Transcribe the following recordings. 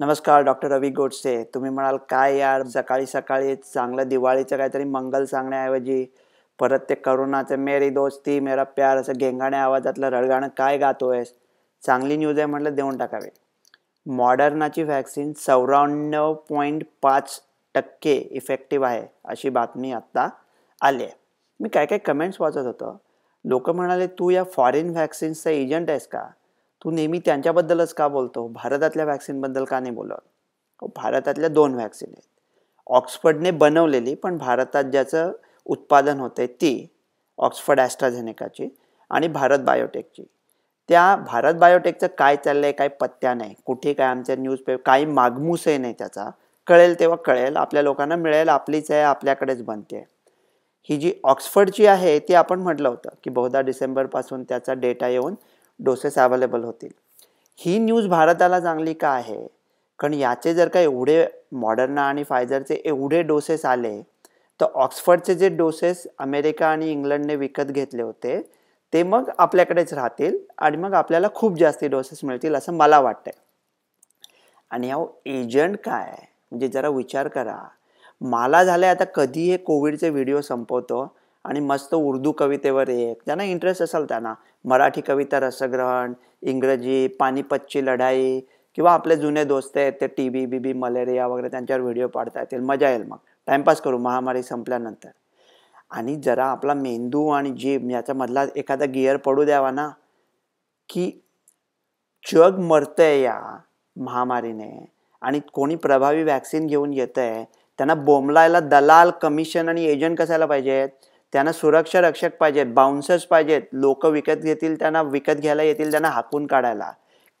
नमस्कार डॉक्टर रवी गोडसे तुम्ही म्हणाल काय यार सकाळी सकाळी चांगलं दिवाळीचं काहीतरी मंगल सांगण्याऐवजी परत ते करोनाचं मेरी दोस्ती मेरा प्यार असं घेंगाण्या आवाजातलं रडगाणं काय आहेस चांगली न्यूज आहे म्हटलं देऊन टाकावे मॉडर्नाची व्हॅक्सिन चौऱ्याण्णव पॉईंट पाच टक्के इफेक्टिव्ह आहे अशी बातमी आत्ता आली आहे मी काय काय कमेंट्स वाचत होतं लोक म्हणाले तू या फॉरेन व्हॅक्सिन्सचा एजंट आहेस का तू नेहमी त्यांच्याबद्दलच का बोलतो भारतातल्या व्हॅक्सिनबद्दल का नाही बोलत भारतातल्या दोन व्हॅक्सिन आहेत ऑक्सफर्डने बनवलेली पण भारतात ज्याचं उत्पादन आहे ती ऑक्सफर्ड ॲस्ट्राझेनिकाची आणि भारत बायोटेकची त्या भारत बायोटेकचं काय चाललं आहे काय पत्त्या नाही कुठे काय आमच्या न्यूजपेपर काही मागमूसही नाही त्याचा कळेल तेव्हा कळेल आपल्या लोकांना मिळेल आपलीच आहे आपल्याकडेच बनते ही जी ऑक्सफर्डची आहे ती आपण म्हटलं होतं की बहुधा डिसेंबरपासून त्याचा डेटा येऊन डोसेस अवेलेबल होतील ही न्यूज भारताला चांगली का आहे कारण याचे जर का एवढे मॉडर्ना आणि फायझरचे एवढे डोसेस आले तर ऑक्सफर्डचे जे डोसेस अमेरिका आणि इंग्लंडने विकत घेतले होते ते मग आपल्याकडेच राहतील आणि मग आपल्याला खूप जास्ती डोसेस मिळतील असं मला वाटतंय आणि हा एजंट काय म्हणजे जरा विचार करा मला झालं आता कधी हे कोविडचे व्हिडिओ संपवतो आणि मस्त उर्दू कवितेवर एक ज्यांना इंटरेस्ट असेल त्यांना मराठी कविता रसग्रहण इंग्रजी पानिपतची लढाई किंवा आपले जुने दोस्त आहेत ते टी बी बी बी मलेरिया वगैरे त्यांच्यावर व्हिडिओ पाडता येतील मजा येईल मग टाइमपास करू महामारी संपल्यानंतर आणि जरा आपला मेंदू आणि याचा मधला एखादा गिअर पडू द्यावा ना की जग मरतंय या महामारीने आणि कोणी प्रभावी वॅक्सिन घेऊन येत आहे त्यांना बोंबलायला दलाल कमिशन आणि एजंट कसायला पाहिजेत त्यांना सुरक्षा रक्षक पाहिजेत बाउन्सर्स पाहिजेत लोक विकत घेतील त्यांना विकत घ्यायला येतील त्यांना हाकून काढायला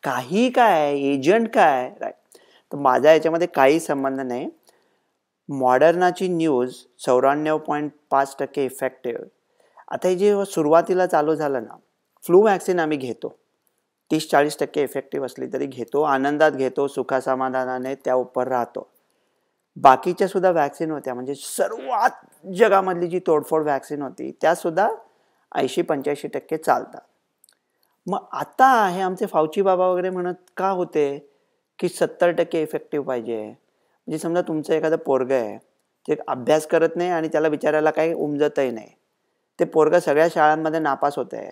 काही काय एजंट काय राईट तर माझा याच्यामध्ये काही संबंध नाही मॉडर्नाची न्यूज चौऱ्याण्णव पॉईंट पाच टक्के इफेक्टिव्ह आता हे जे सुरुवातीला चालू झालं ना फ्लू वॅक्सिन आम्ही घेतो तीस चाळीस टक्के इफेक्टिव्ह असली तरी घेतो आनंदात घेतो सुखासमाधानाने त्या उपर राहतो बाकीच्या सुद्धा वॅक्सिन होत्या म्हणजे सर्वात जगामधली जी तोडफोड वॅक्सिन होती सुद्धा ऐंशी पंच्याऐंशी टक्के चालतात मग आता हे आमचे फावची बाबा वगैरे म्हणत का होते की सत्तर टक्के इफेक्टिव्ह पाहिजे म्हणजे समजा तुमचं एखादं पोरग आहे ते अभ्यास करत नाही आणि त्याला विचारायला काही उमजतही नाही ते पोरगं सगळ्या शाळांमध्ये नापास होत आहे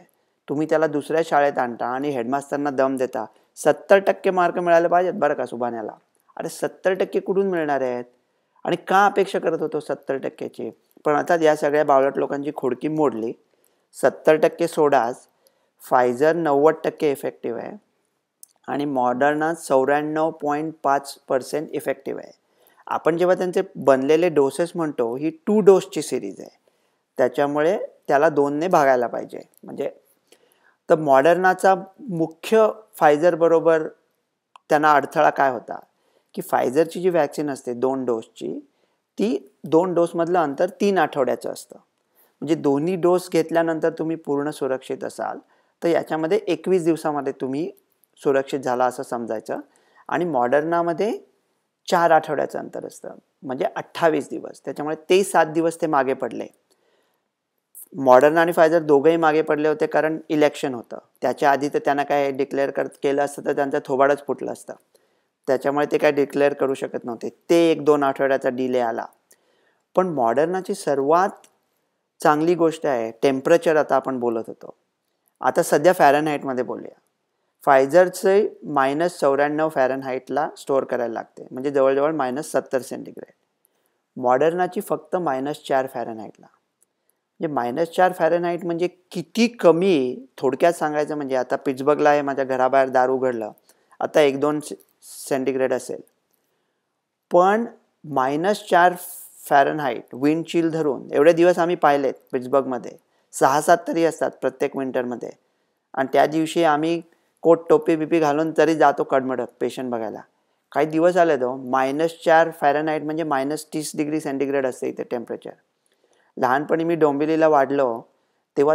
तुम्ही त्याला दुसऱ्या शाळेत आणता आणि हेडमास्तरांना दम देता सत्तर टक्के मार्क मिळाले पाहिजेत बरं का सुभाण्याला अरे सत्तर टक्के कुठून मिळणार आहेत आणि का अपेक्षा करत होतो सत्तर टक्क्याची पण आता या सगळ्या बावलट लोकांची खोडकी मोडली सत्तर टक्के सोडाच फायझर नव्वद टक्के इफेक्टिव्ह आहे आणि मॉडर्ना चौऱ्याण्णव पॉईंट पाच पर्सेंट इफेक्टिव्ह आहे आपण जेव्हा त्यांचे बनलेले डोसेस म्हणतो ही टू डोसची सिरीज आहे त्याच्यामुळे त्याला दोनने भागायला पाहिजे म्हणजे तर मॉडर्नाचा मुख्य फायझरबरोबर त्यांना अडथळा काय होता की फायझरची जी व्हॅक्सिन असते दोन डोसची ती दोन डोसमधलं अंतर तीन आठवड्याचं असतं म्हणजे दोन्ही डोस घेतल्यानंतर तुम्ही पूर्ण सुरक्षित असाल तर याच्यामध्ये एकवीस दिवसामध्ये तुम्ही सुरक्षित झाला असं समजायचं आणि मॉडर्नामध्ये चार आठवड्याचं अंतर असतं म्हणजे अठ्ठावीस दिवस त्याच्यामुळे ते सात दिवस ते मागे पडले मॉडर्न आणि फायझर दोघंही मागे पडले होते कारण इलेक्शन होतं त्याच्या आधी तर त्यांना काय डिक्लेअर कर केलं असतं तर त्यांचं थोबाडच फुटलं असतं त्याच्यामुळे ते काय डिक्लेअर करू शकत नव्हते ते एक दोन आठवड्याचा डिले आला पण मॉडर्नाची सर्वात चांगली गोष्ट आहे टेम्परेचर आता आपण बोलत होतो आता सध्या फॅरनहाईटमध्ये बोलूया फायझरचे मायनस चौऱ्याण्णव फॅरनहाईटला स्टोअर करायला लागते म्हणजे जवळजवळ मायनस सत्तर सेंटीग्रेड मॉडर्नाची फक्त मायनस चार फॅरनहाईटला म्हणजे मायनस चार फॅरनहाईट म्हणजे किती कमी थोडक्यात सांगायचं म्हणजे आता पिचबगला आहे माझ्या घराबाहेर दार उघडलं आता एक दोन सेंटीग्रेड असेल पण मायनस चार फॅरनहाईट चिल धरून एवढे दिवस आम्ही पाहिलेत पिट्सबर्गमध्ये सहा सात तरी असतात प्रत्येक विंटरमध्ये आणि त्या दिवशी आम्ही कोट टोपी बिपी घालून तरी जातो कडमडत पेशंट बघायला काही दिवस आले तो मायनस चार फॅरनहाईट म्हणजे मायनस तीस डिग्री सेंटीग्रेड असते इथे टेम्परेचर लहानपणी मी डोंबिवलीला वाढलो तेव्हा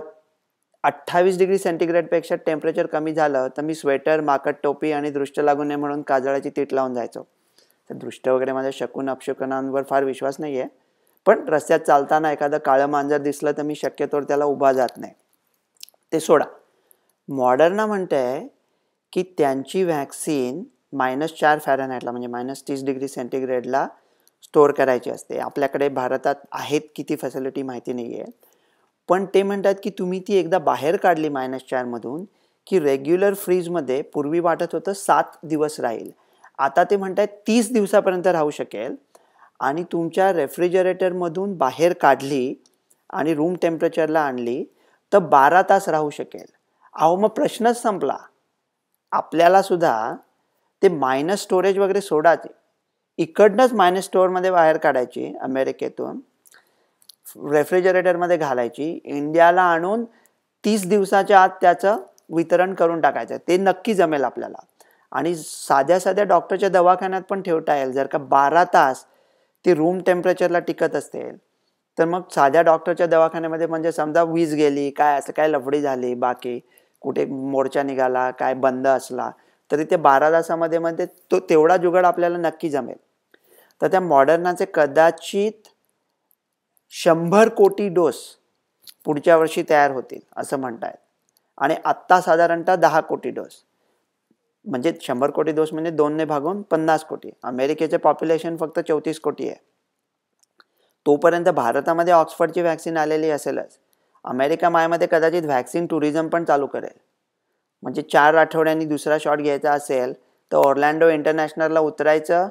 अठ्ठावीस डिग्री सेंटीग्रेडपेक्षा टेम्परेचर कमी झालं तर मी स्वेटर माकड टोपी आणि दृष्ट लागू नये म्हणून काजळाची तीट लावून जायचो तर दृष्ट वगैरे माझ्या शकून अपशकुनांवर फार विश्वास नाही आहे पण रस्त्यात चालताना एखादं काळं मांजर दिसलं तर मी शक्यतोवर त्याला उभा जात नाही ते सोडा मॉडर्ना म्हणते की त्यांची व्हॅक्सिन मायनस चार फॅरनहाईटला म्हणजे मायनस तीस डिग्री सेंटीग्रेडला स्टोअर करायची असते आपल्याकडे भारतात आहेत किती फॅसिलिटी माहिती नाही आहे पण ते म्हणतात की तुम्ही ती एकदा बाहेर काढली मायनस चारमधून की रेग्युलर फ्रीजमध्ये पूर्वी वाटत होतं सात दिवस राहील आता ते आहेत तीस दिवसापर्यंत राहू शकेल आणि तुमच्या रेफ्रिजरेटरमधून बाहेर काढली आणि रूम टेम्परेचरला आणली तर बारा तास राहू शकेल अहो मग प्रश्नच संपला आपल्यालासुद्धा ते मायनस स्टोरेज वगैरे सोडाचे इकडनंच मायनस स्टोअरमध्ये बाहेर काढायची अमेरिकेतून रेफ्रिजरेटरमध्ये घालायची इंडियाला आणून तीस दिवसाच्या आत त्याचं वितरण करून टाकायचं ते नक्की जमेल आपल्याला आणि साध्या साध्या डॉक्टरच्या दवाखान्यात पण ठेवता येईल जर का बारा तास ती रूम टेम्परेचरला टिकत असेल तर मग साध्या डॉक्टरच्या दवाखान्यामध्ये म्हणजे समजा वीज गेली काय असं काय लफडी झाली बाकी कुठे मोर्चा निघाला काय बंद असला तरी ते बारा तासामध्ये म्हणजे तो तेवढा जुगाड आपल्याला नक्की जमेल तर त्या मॉडर्नाचे कदाचित शंभर कोटी डोस पुढच्या वर्षी तयार होतील असं म्हणतायत आणि आत्ता साधारणतः दहा कोटी डोस म्हणजे शंभर कोटी डोस म्हणजे दोनने भागून पन्नास कोटी अमेरिकेचे पॉप्युलेशन फक्त चौतीस कोटी आहे तोपर्यंत भारतामध्ये ऑक्सफर्डची व्हॅक्सिन आलेली असेलच अमेरिका मायमध्ये कदाचित व्हॅक्सिन टुरिझम पण चालू करेल म्हणजे चार आठवड्यांनी दुसरा शॉट घ्यायचा असेल तर ऑर्लँडो इंटरनॅशनलला उतरायचं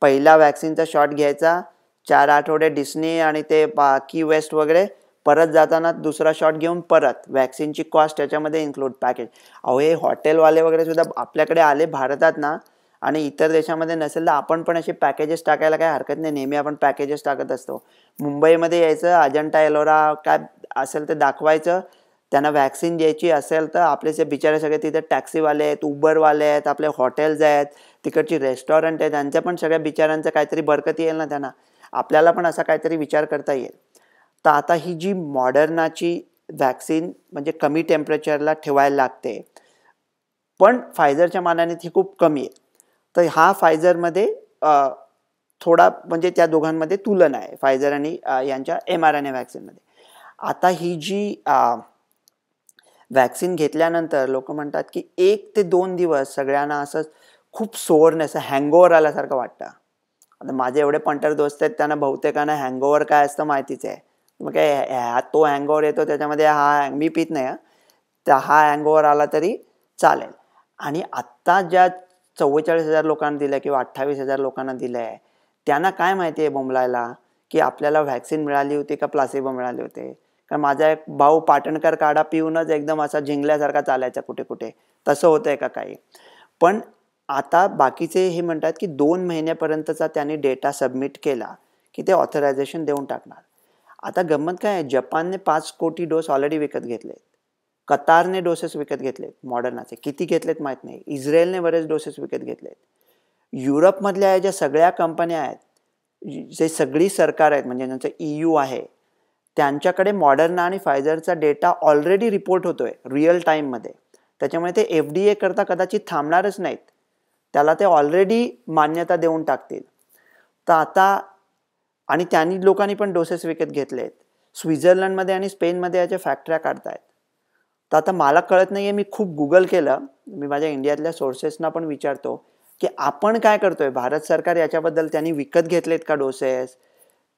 पहिला व्हॅक्सिनचा शॉट घ्यायचा चार आठवडे डिस्नी आणि ते की वेस्ट वगैरे परत जाताना दुसरा शॉट घेऊन परत वॅक्सिनची कॉस्ट त्याच्यामध्ये इन्क्लूड पॅकेज अहो हे हॉटेलवाले वगैरे सुद्धा आपल्याकडे आले भारतात ना आणि इतर देशामध्ये नसेल तर आपण पण असे पॅकेजेस टाकायला काही हरकत नाही नेहमी आपण पॅकेजेस टाकत असतो मुंबईमध्ये यायचं अजंटा एलोरा काय असेल ते दाखवायचं त्यांना वॅक्सिन द्यायची असेल तर आपले जे बिचारे सगळे तिथे टॅक्सीवाले आहेत उबरवाले आहेत आपले हॉटेल्स आहेत तिकडची रेस्टॉरंट आहेत त्यांच्या पण सगळ्या बिचारांचं काहीतरी बरकत येईल ना त्यांना आपल्याला पण असा काहीतरी विचार करता येईल तर आता ही जी मॉडर्नाची वॅक्सिन म्हणजे कमी टेम्परेचरला ठेवायला लागते पण फायझरच्या मानाने ती खूप कमी आहे तर हा फायझरमध्ये थोडा म्हणजे त्या दोघांमध्ये तुलना आहे फायझर आणि यांच्या एम आर एन ए वॅक्सिनमध्ये आता ही जी वॅक्सिन घेतल्यानंतर लोक म्हणतात की एक ते दोन दिवस सगळ्यांना असं खूप सोअरनेस हँगओवर आल्यासारखं वाटतं आता माझे एवढे पंटर दोस्त आहेत त्यांना बहुतेकांना हँगओव्हर काय असतं माहितीच आहे मग काय ह्या तो हँगओव्हर येतो त्याच्यामध्ये हा मी पित नाही तर हा हँगओव्हर आला तरी चालेल आणि आत्ता ज्या चव्वेचाळीस हजार लोकांना दिलं किंवा अठ्ठावीस हजार लोकांना दिलं आहे त्यांना काय माहिती आहे बोंबलायला की आपल्याला व्हॅक्सिन मिळाली होती का प्लासिबो मिळाले होते कारण माझा एक भाऊ पाटणकर काढा पिऊनच एकदम असा झिंगल्यासारखा चालायचा कुठे कुठे तसं होतं का काही पण आता बाकीचे हे म्हणतात की दोन महिन्यापर्यंतचा त्याने डेटा सबमिट केला की ते ऑथरायझेशन देऊन टाकणार आता गंमत काय आहे जपानने पाच कोटी डोस ऑलरेडी विकत घेतलेत कतारने डोसेस विकत घेतलेत मॉडर्नाचे किती घेतलेत माहीत नाही इस्रायलने बरेच डोसेस विकत घेतलेत युरोपमधल्या ज्या सगळ्या कंपन्या आहेत जे सगळी सरकार आहेत म्हणजे ज्यांचं ई e यू आहे त्यांच्याकडे मॉडर्ना आणि फायझरचा डेटा ऑलरेडी रिपोर्ट होतोय रिअल टाईममध्ये त्याच्यामुळे ते एफ डी ए करता कदाचित थांबणारच नाहीत त्याला ते ऑलरेडी मान्यता देऊन टाकतील तर आता आणि त्यांनी लोकांनी पण डोसेस विकत घेतले आहेत स्वित्झर्लंडमध्ये आणि स्पेनमध्ये याच्या फॅक्टऱ्या काढतायत तर आता मला कळत नाही आहे मी खूप गुगल केलं मी माझ्या इंडियातल्या सोर्सेसना पण विचारतो की आपण काय करतोय भारत सरकार याच्याबद्दल त्यांनी विकत घेतलेत का डोसेस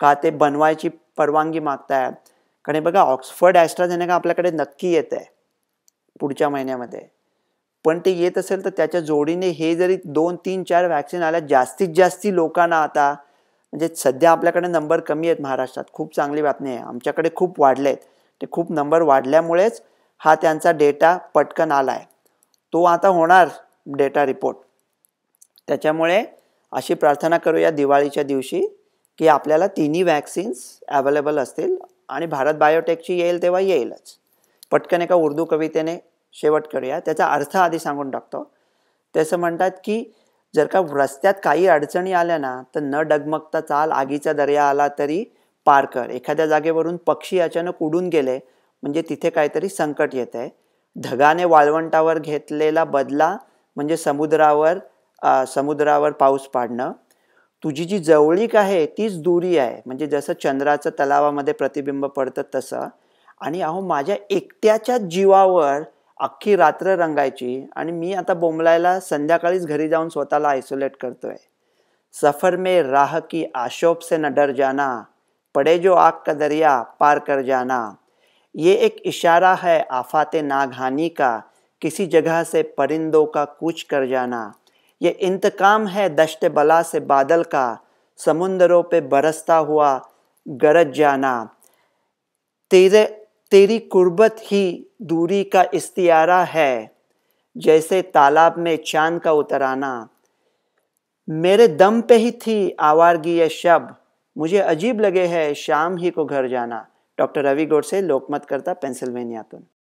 का ते बनवायची परवानगी मागताय कारण बघा ऑक्सफर्ड ॲस्ट्राझेनेका आपल्याकडे नक्की येत आहे पुढच्या महिन्यामध्ये पण ते येत असेल तर त्याच्या जोडीने हे जरी दोन तीन चार व्हॅक्सिन आल्या जास्तीत जास्ती लोकांना आता म्हणजे सध्या आपल्याकडे नंबर कमी आहेत महाराष्ट्रात खूप चांगली बातमी आहे आमच्याकडे खूप वाढले आहेत ते खूप नंबर वाढल्यामुळेच हा त्यांचा डेटा पटकन आला आहे तो आता होणार डेटा रिपोर्ट त्याच्यामुळे अशी प्रार्थना करूया दिवाळीच्या दिवशी की आपल्याला तिन्ही वॅक्सिन्स अवेलेबल असतील आणि भारत बायोटेकची येईल तेव्हा येईलच पटकन एका उर्दू कवितेने शेवट करूया त्याचा अर्थ आधी सांगून टाकतो तसं म्हणतात की जर का रस्त्यात काही अडचणी आल्या ना तर न डगमगता चाल आगीचा दर्या आला तरी पार कर एखाद्या जागेवरून पक्षी अचानक उडून गेले म्हणजे तिथे काहीतरी संकट येत आहे ढगाने वाळवंटावर घेतलेला बदला म्हणजे समुद्रावर समुद्रावर पाऊस पाडणं तुझी जी जवळीक आहे तीच दुरी आहे म्हणजे जसं चंद्राचं तलावामध्ये प्रतिबिंब पडतं तसं आणि अहो माझ्या एकट्याच्या जीवावर अख्खी रात्र रंगायची आणि मी आता बोंबलायला संध्याकाळीच घरी जाऊन स्वतःला आयसोलेट करतोय सफर में राह की आशोप से न डर जाना पड़े जो आग का दरिया पार कर जाना ये एक इशारा है आफात नागहानी का किसी जगह से परिंदों का कूच कर जाना ये इंतकाम है दश्त बला से बादल का समुंदरों पे बरसता हुआ गरज जाना तेरे तेरी कुर्बत ही दूरी का इस्तियारा है जैसे तालाब में चांद का उतर आना मेरे दम पे ही थी आवारगी ये शब मुझे अजीब लगे है शाम ही को घर जाना डॉक्टर रवि से लोकमत करता पेंसिल्वेनिया तुम